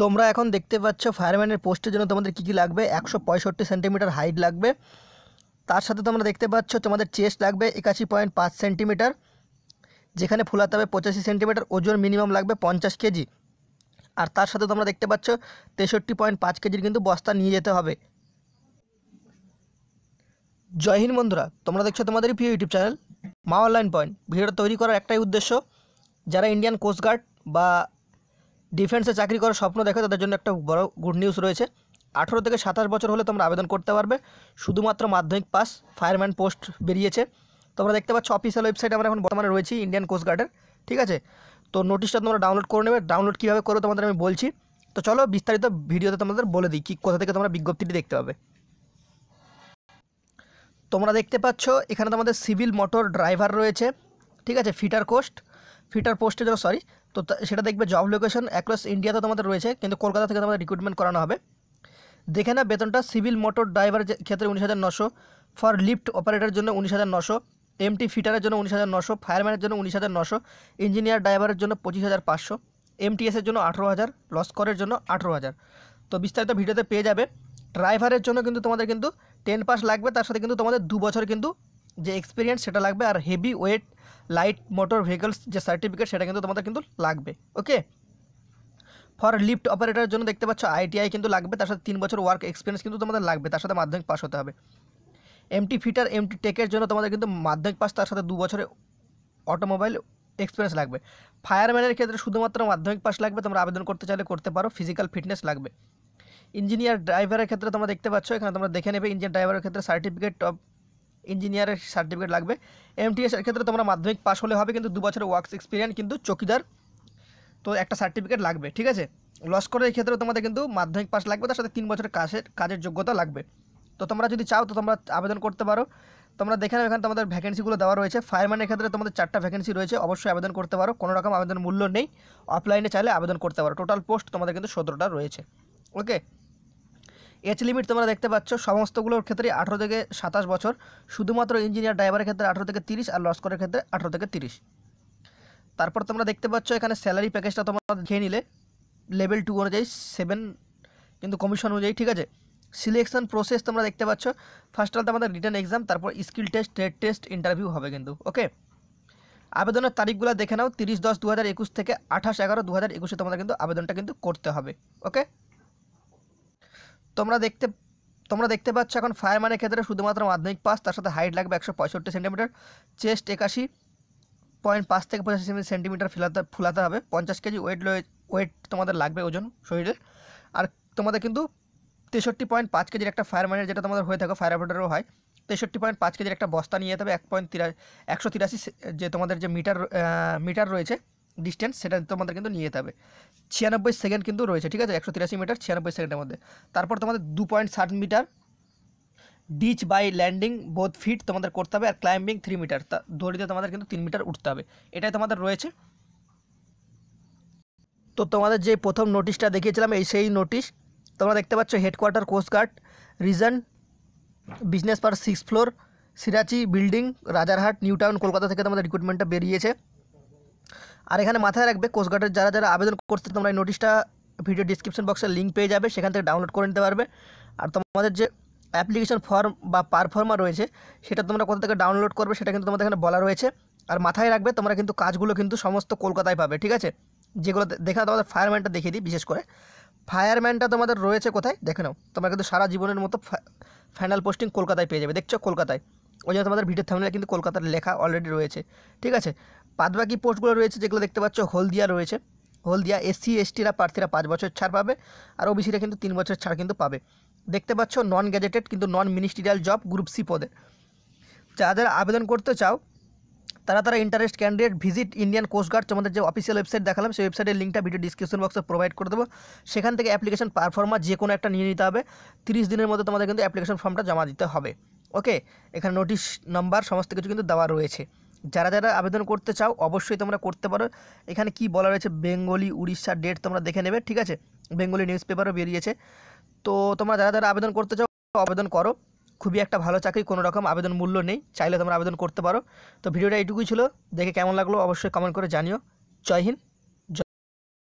তোমরা এখন দেখতে পাচ্ছ ফায়ারম্যানের পোস্টের জন্য তোমাদের কী কী লাগবে একশো পঁয়ষট্টি সেন্টিমিটার হাইট লাগবে তার সাথে তোমরা দেখতে পাচ্ছ তোমাদের চেস্ট লাগবে একাশি পয়েন্ট পাঁচ সেন্টিমিটার যেখানে ফুলাতে হবে পঁচাশি সেন্টিমিটার ওজন মিনিমাম লাগবে পঞ্চাশ কেজি আর তার সাথে তোমরা দেখতে পাচ্ছ তেষট্টি পয়েন্ট পাঁচ কেজির কিন্তু বস্তা নিয়ে যেতে হবে জয় হিন্দ বন্ধুরা তোমরা দেখছো তোমাদেরই প্রিয় ইউটিউব চ্যানেল মা অনলাইন পয়েন্ট ভিডিওটা তৈরি করার একটাই উদ্দেশ্য যারা ইন্ডিয়ান কোস্টগার্ড বা ডিফেন্সে চাকরি করার স্বপ্ন দেখে তাদের জন্য একটা বড় গুড নিউজ রয়েছে আঠেরো থেকে সাতাশ বছর হলে তোমরা আবেদন করতে পারবে শুধুমাত্র মাধ্যমিক পাস ফায়ারম্যান পোস্ট বেরিয়েছে তোমরা দেখতে পাচ্ছ অফিসিয়াল ওয়েবসাইট আমরা এখন বর্তমানে রয়েছি ইন্ডিয়ান কোস্টগার্ডের ঠিক আছে তো নোটিশটা তোমরা ডাউনলোড করে নেবে ডাউনলোড কীভাবে করো তোমাদের আমি বলছি তো চলো বিস্তারিত ভিডিওতে তোমাদের বলে দিই কী কোথা থেকে তোমরা বিজ্ঞপ্তিটি দেখতে পাবে তোমরা দেখতে পাচ্ছ এখানে তোমাদের সিভিল মোটর ড্রাইভার রয়েছে ঠিক আছে ফিটার কোস্ট ফিটার পোস্টের জন্য সরি তো সেটা দেখবে জব লোকেশন অ্যাক্রস ইন্ডিয়াতে তোমাদের রয়েছে কিন্তু কলকাতা থেকে তোমাদের রিক্রুটমেন্ট করানো হবে দেখে না বেতনটা সিভিল মোটর ড্রাইভার ক্ষেত্রে উনিশ হাজার নশো ফর লিফট অপারেটারের জন্য উনিশ হাজার নশো এমটি ফিটারের জন্য উনিশ হাজার নশো ফায়ারম্যানের জন্য উনিশ হাজার নশো ইঞ্জিনিয়ার ড্রাইভারের জন্য পঁচিশ হাজার পাঁচশো এমটিএসের জন্য আঠেরো হাজার লস্করের জন্য আঠেরো হাজার তো বিস্তারিত ভিডিওতে পেয়ে যাবে ড্রাইভারের জন্য কিন্তু তোমাদের কিন্তু টেন পাস লাগবে তার সাথে কিন্তু তোমাদের দু বছর কিন্তু যে এক্সপিরিয়েন্স সেটা লাগবে আর heavy weight light motor vehicles যে সার্টিফিকেট সেটা কিন্তু তোমাদের কিন্তু লাগবে ওকে ফর লিফট অপারেটারের জন্য দেখতে পাচ্ছ আইটিআই কিন্তু লাগবে তার সাথে তিন বছর ওয়ার্ক এক্সপিরিয়েন্স কিন্তু তোমাদের লাগবে তার সাথে মাধ্যমিক পাস হতে হবে এমটি ফিটার এমটি টেকের জন্য তোমাদের কিন্তু মাধ্যমিক পাস তার সাথে দু বছরে অটোমোবাইল এক্সপিরিয়েন্স লাগবে ফায়ারম্যানের ক্ষেত্রে শুধুমাত্র মাধ্যমিক পাস লাগবে তোমরা আবেদন করতে চাইলে করতে পারো ফিজিক্যাল ফিটনেস লাগবে ইঞ্জিনিয়ার ড্রাইভারের ক্ষেত্রে তোমরা দেখতে পাচ্ছ এখানে তোমরা দেখে নেবে ইঞ্জিনিয়ার ড্রাইভারের ক্ষেত্রে সার্টিফিকেট অফ ইঞ্জিনিয়ারের সার্টিফিকেট লাগবে এমটিএসের ক্ষেত্রে তোমরা মাধ্যমিক পাস হলে হবে কিন্তু দু বছরের ওয়ার্কস এক্সপিরিয়েন্স কিন্তু চকিদার তো একটা সার্টিফিকেট লাগবে ঠিক আছে লস্করের ক্ষেত্রে তোমাদের কিন্তু মাধ্যমিক পাস লাগবে তার সাথে তিন বছরের কাজের কাজের যোগ্যতা লাগবে তো তোমরা যদি চাও তো তোমরা আবেদন করতে পারো তোমরা দেখে নাও এখানে তোমাদের ভ্যাকেন্সিগুলো দেওয়া রয়েছে ফায়ারম্যানের ক্ষেত্রে তোমাদের চারটা ভ্যাকেন্সি রয়েছে অবশ্যই আবেদন করতে পারো কোনো রকম আবেদন মূল্য নেই অফলাইনে চাইলে আবেদন করতে পারো টোটাল পোস্ট তোমাদের কিন্তু সতেরোটা রয়েছে ওকে এজ লিমিট তোমরা দেখতে পাচ্ছ সমস্তগুলোর ক্ষেত্রে আঠেরো থেকে সাতাশ বছর শুধুমাত্র ইঞ্জিনিয়ার ড্রাইভারের ক্ষেত্রে আঠেরো থেকে তিরিশ আর লস্করের ক্ষেত্রে আঠেরো থেকে তিরিশ তারপর তোমরা দেখতে পাচ্ছ এখানে স্যালারি প্যাকেজটা তোমরা খেয়ে নিলে লেভেল টু অনুযায়ী সেভেন কিন্তু কমিশন অনুযায়ী ঠিক আছে সিলেকশন প্রসেস তোমরা দেখতে পাচ্ছ ফার্স্ট অফ আমাদের রিটার্ন এক্সাম তারপর skill test trade test interview হবে কিন্তু ওকে আবেদনের তারিখগুলো দেখে নাও তিরিশ দশ দু থেকে আঠাশ এগারো দু হাজার একুশে তোমাদের কিন্তু আবেদনটা কিন্তু করতে হবে ওকে তোমরা দেখতে তোমরা দেখতে পাচ্ছ এখন ফায়ারম্যানের ক্ষেত্রে শুধুমাত্র মাধ্যমিক পাস তার সাথে হাইট লাগবে একশো পঁয়ষট্টি সেন্টিমিটার চেস্ট একাশি পয়েন্ট পাঁচ থেকে পঁচাশি সেন্টিমিটার ফেলাতে ফুলাতে হবে পঞ্চাশ কেজি ওয়েট ওয়েট তোমাদের লাগবে ওজন শরীরের আর তোমাদের কিন্তু তেষট্টি পয়েন্ট পাঁচ কেজির একটা ফায়ারম্যানের যেটা তোমাদের হয়ে থাকে ফায়ার অপারেটারও হয় তেষট্টি পয়েন্ট পাঁচ কেজির একটা বস্তা নিয়ে যেতে হবে এক পয়েন্ট তিরা একশো তিরাশি যে তোমাদের যে মিটার মিটার রয়েছে ডিস্টেন্স সেটা তোমাদের কিন্তু নিয়ে যেতে হবে ছিয়ানব্বই সেকেন্ড কিন্তু রয়েছে ঠিক আছে একশো তিরাশি মিটার ছিয়ানব্বই সেকেন্ডের মধ্যে তারপর তোমাদের দু পয়েন্ট ষাট মিটার ডিচ বাই ল্যান্ডিং বোধ ফিট তোমাদের করতে হবে আর ক্লাইম্বিং থ্রি মিটার তা দড়িতে তোমাদের কিন্তু তিন মিটার উঠতে হবে এটাই তোমাদের রয়েছে তো তোমাদের যে প্রথম নোটিশটা দেখিয়েছিলাম এই সেই নোটিশ তোমরা দেখতে পাচ্ছ হেডকোয়ার্টার কোস্টগার্ড রিজন বিজনেস পার সিক্স ফ্লোর সিরাচি building Rajarhat new town Kolkata থেকে তোমাদের রিক্রুটমেন্টটা বেরিয়েছে আর এখানে মাথায় রাখবে কোস্টগার্ডের যারা যারা আবেদন করতে তোমরা এই নোটিশটা ভিডিও ডিসক্রিপশন বক্সের লিঙ্ক পেয়ে যাবে সেখান থেকে ডাউনলোড করে নিতে পারবে আর তোমাদের যে অ্যাপ্লিকেশন ফর্ম বা পারফর্মা রয়েছে সেটা তোমরা কোথা থেকে ডাউনলোড করবে সেটা কিন্তু তোমাদের এখানে বলা রয়েছে আর মাথায় রাখবে তোমরা কিন্তু কাজগুলো কিন্তু সমস্ত কলকাতায় পাবে ঠিক আছে যেগুলো দেখে তোমাদের ফায়ারম্যানটা দেখিয়ে দিই বিশেষ করে ফায়ারম্যানটা তোমাদের রয়েছে কোথায় দেখে নাও তোমরা কিন্তু সারা জীবনের মতো ফাইনাল পোস্টিং কলকাতায় পেয়ে যাবে দেখছো কলকাতায় ওই জন্য তোমাদের ভিডিও থামলে কিন্তু কলকাতার লেখা অলরেডি রয়েছে ঠিক আছে বাকি পোস্টগুলো রয়েছে যেগুলো দেখতে পাচ্ছ হলদিয়া রয়েছে হলদিয়া এসসি এসটিরা প্রার্থীরা পাঁচ বছর ছাড় পাবে আর ওবিসিরা কিন্তু তিন বছর ছাড় কিন্তু পাবে দেখতে পাচ্ছ নন গ্যাজেটেড কিন্তু non ministerial job group C পদে যাদের আবেদন করতে চাও তারা তারা interest candidate visit Indian coast guard তোমাদের যে অফিসিয়াল ওয়েবসাইট দেখালাম সেই ওয়েবসাইটের লিঙ্কটা ভিডিও ডিসক্রিপশন বক্সে প্রোভাইড করে দেবো সেখান থেকে অ্যাপ্লিকেশন পারফর্মা যে কোনো একটা নিয়ে নিতে হবে তিরিশ দিনের মধ্যে তোমাদের কিন্তু অ্যাপ্লিকেশন ফর্মটা জমা দিতে হবে ওকে এখানে নোটিশ নাম্বার সমস্ত কিছু কিন্তু দেওয়া রয়েছে যারা যারা আবেদন করতে চাও অবশ্যই তোমরা করতে পারো এখানে কি বলা রয়েছে বেঙ্গলি উড়িষ্যার ডেট তোমরা দেখে নেবে ঠিক আছে বেঙ্গলি নিউজ পেপারও বেরিয়েছে তো তোমরা যারা যারা আবেদন করতে চাও আবেদন করো খুবই একটা ভালো চাকরি কোনো রকম আবেদন মূল্য নেই চাইলে তোমরা আবেদন করতে পারো তো ভিডিওটা এইটুকুই ছিল দেখে কেমন লাগলো অবশ্যই কমেন্ট করে জানিও জয় হিন্দ